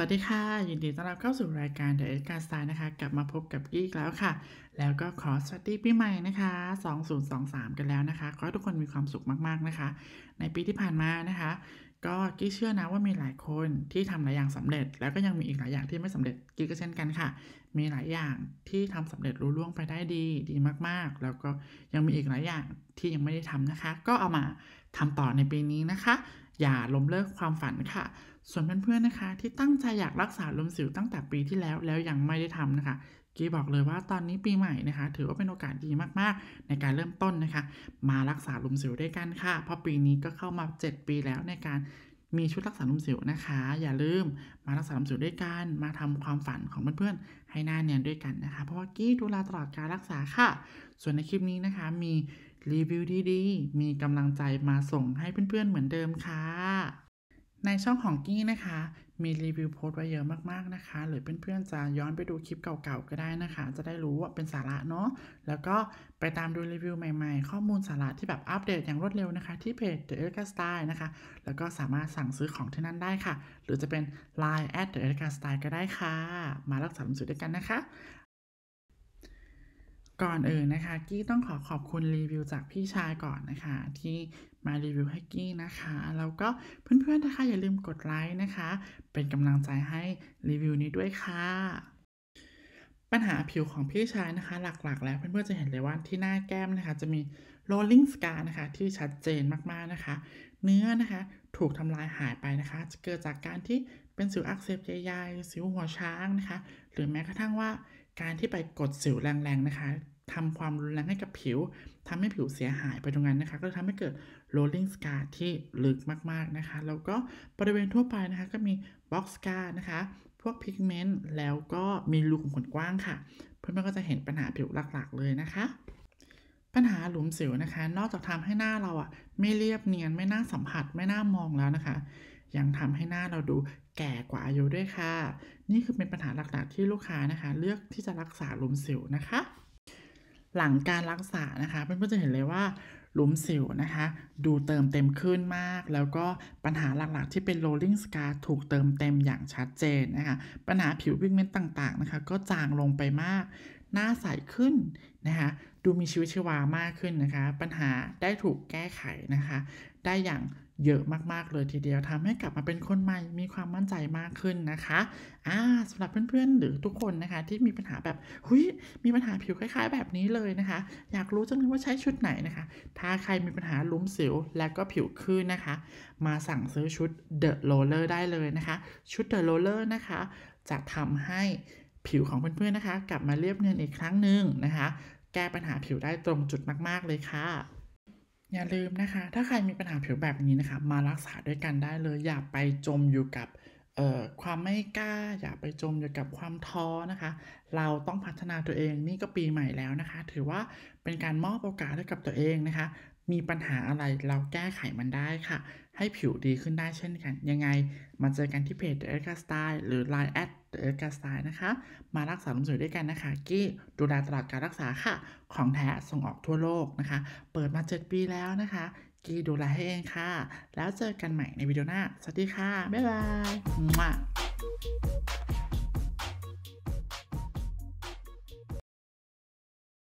สวัสดีค่ะ ยินดีต้อนรับเข้าสู่รายการ The e d g a r s t l e นะคะ กลับมาพบกับกี้แล้วค่ะ แล้วก็ขอสวัสดีปีใหม่นะคะ2023กันแล้วนะคะ ขอให้ทุกคนมีความสุขมาก ๆนะคะ ในปีที่ผ่านมานะคะ ก็กี้เชื่อนะว่ามีหลายคนที่ทำหลายอย่างสำเร็จ แล้วก็ยังมีอีกหลายอย่างที่ไม่สำเร็จกี้ก็เช่นกันค่ะ มีหลายอย่างที่ทำสำเร็จรู้ล่วงไปได้ดี ดีมากๆ แล้วก็ยังมีอีกหลายอย่างที่ยังไม่ได้ทำนะคะ ก็เอามาทำต่อในปีนี้นะคะ อย่าล้มเลิกความฝันค่ะส่วนเพื่อนๆ นะคะ ที่ตั้งใจอยากรักษาลมสิวตั้งแต่ปีที่แล้วแล้วยังไม่ได้ทำนะคะ กีบอกเลยว่าตอนนี้ปีใหม่นะคะ ถือว่าเป็นโอกาสดีมากๆ ในการเริ่มต้นนะคะ มารักษาลมสิวด้วยกันค่ะเพราะปีนี้ก็เข้ามา 7 ปีแล้วในการมีชุดรักษาลมสิวนะคะ อย่าลืมมารักษาลมสิวด้วยกันมาทำความฝันของเพื่อนๆให้หน้าเนียนด้วยกันนะคะ เพราะว่ากี้ดูแลตลอดการรักษาค่ะ ส่วนในคลิปนี้นะคะมีรีวิวดีๆมีกำลังใจมาส่งให้เพื่อนๆเหมือนเดิมค่ะในช่องของกี้นะคะมีรีวิวโพสไว้เยอะมากๆนะคะ หรือเพื่อนๆจะย้อนไปดูคลิปเก่าๆ ก็ได้นะคะ จะได้รู้ว่าเป็นสาระเนาะแล้วก็ไปตามดูรีวิวใหม่ๆ ข้อมูลสาระที่แบบอัปเดตอย่างรวดเร็วนะคะที่เพจ The e l e g a Style นะคะ แล้วก็สามารถสั่งซื้อของที่นั่นได้ค่ะ หรือจะเป็น Line at The e l e g a Style ก็ได้ค่ะ มารักษาสสุดด้วยกันนะคะก่อนอื่นนะคะกี้ต้องขอขอบคุณรีวิวจากพี่ชายก่อนนะคะ ที่มารีวิวให้กี้นะคะ แล้วก็เพื่อนๆนะคะอย่าลืมกดไลค์นะคะ เป็นกำลังใจให้รีวิวนี้ด้วยค่ะ ปัญหาผิวของพี่ชายนะคะ หลักๆแล้วเพื่อนๆจะเห็นเลยว่าที่หน้าแก้มนะคะ จะมี rolling scar นะคะที่ชัดเจนมากๆนะคะ เนื้อนะคะถูกทำลายหายไปนะคะจะเกิดจากการที่เป็นสิวอักเสบใหญ่ๆสิวหัวช้างนะคะหรือแม้กระทั่งว่าการที่ไปกดสิวแรงๆนะคะ ทำความรุนแรงให้กับผิว ทำให้ผิวเสียหายไปตรงนั้นนะคะ ก็ทำให้เกิด rolling scar ที่ลึกมากๆนะคะ แล้วก็บริเวณทั่วไปนะคะก็มี box scar นะคะ พวก pigment แล้วก็มีรูขุมขนกว้างค่ะ เพื่อนๆก็จะเห็นปัญหาผิวหลักๆ เลยนะคะ ปัญหาหลุมสิวนะคะ นอกจากทำให้หน้าเราอะไม่เรียบเนียน ไม่น่าสัมผัส ไม่น่ามองแล้วนะคะ ยังทำให้หน้าเราดูแก่กว่าอายุด้วยค่ะ นี่คือเป็นปัญหาหลักๆที่ลูกค้านะคะเลือกที่จะรักษาหลุมสิวนะคะ หลังการรักษานะคะเพื่อนๆจะเห็นเลยว่าหลุมสิวนะคะ ดูเติมเต็มขึ้นมาก แล้วก็ปัญหาหลักๆที่เป็น rolling scar ถูกเติมเต็มอย่างชัดเจนนะคะปัญหาผิวพิกเมนต์ต่างๆนะคะ ก็จางลงไปมาก หน้าใสขึ้นนะคะดูมีชีวิตชีวามากขึ้นนะคะ ปัญหาได้ถูกแก้ไขนะคะ ได้อย่างเยอะมากๆเลยทีเดียวทำให้กลับมาเป็นคนใหม่มีความมั่นใจมากขึ้นนะคะอ่าสำหรับเพื่อน ๆ หรือทุกคนนะคะที่มีปัญหาแบบหุยมีปัญหาผิวคล้ายๆแบบนี้เลยนะคะ อยากรู้จังเลยว่าใช้ชุดไหนนะคะ ถ้าใครมีปัญหาลุ้มสิวและก็ผิวคืนนะคะ มาสั่งซื้อชุด The Roller ได้เลยนะคะ ชุด The Roller นะคะจะทำให้ผิวของเพื่อนๆนะคะ กลับมาเรียบเนียนอีกครั้งหนึ่งนะคะ แก้ปัญหาผิวได้ตรงจุดมากๆเลยค่ะอย่าลืมนะคะ ถ้าใครมีปัญหาผิวแบบนี้นะคะ มารักษาด้วยกันได้เลย อย่าไปจมอยู่กับ ความไม่กล้า อย่าไปจมอยู่กับความท้อนะคะ เราต้องพัฒนาตัวเอง นี่ก็ปีใหม่แล้วนะคะ ถือว่าเป็นการมอบโอกาสให้กับตัวเองนะคะมีปัญหาอะไรเราแก้ไขมันได้ค่ะ ให้ผิวดีขึ้นได้เช่นกัน ยังไง มาเจอกันที่เพจ The e r g a Style หรือ Line at The e ก g a Style นะคะ มารักษาผมสวยด้วยกันนะคะ กี้ ดูแลตลอดการรักษาค่ะของแท้ส่งออกทั่วโลกนะคะ เปิดมา 7 ปีแล้วนะคะ กี้ดูแลให้เองค่ะ แล้วเจอกันใหม่ในวิดีโอหน้า สวัสดีค่ะ บ๊ายบาย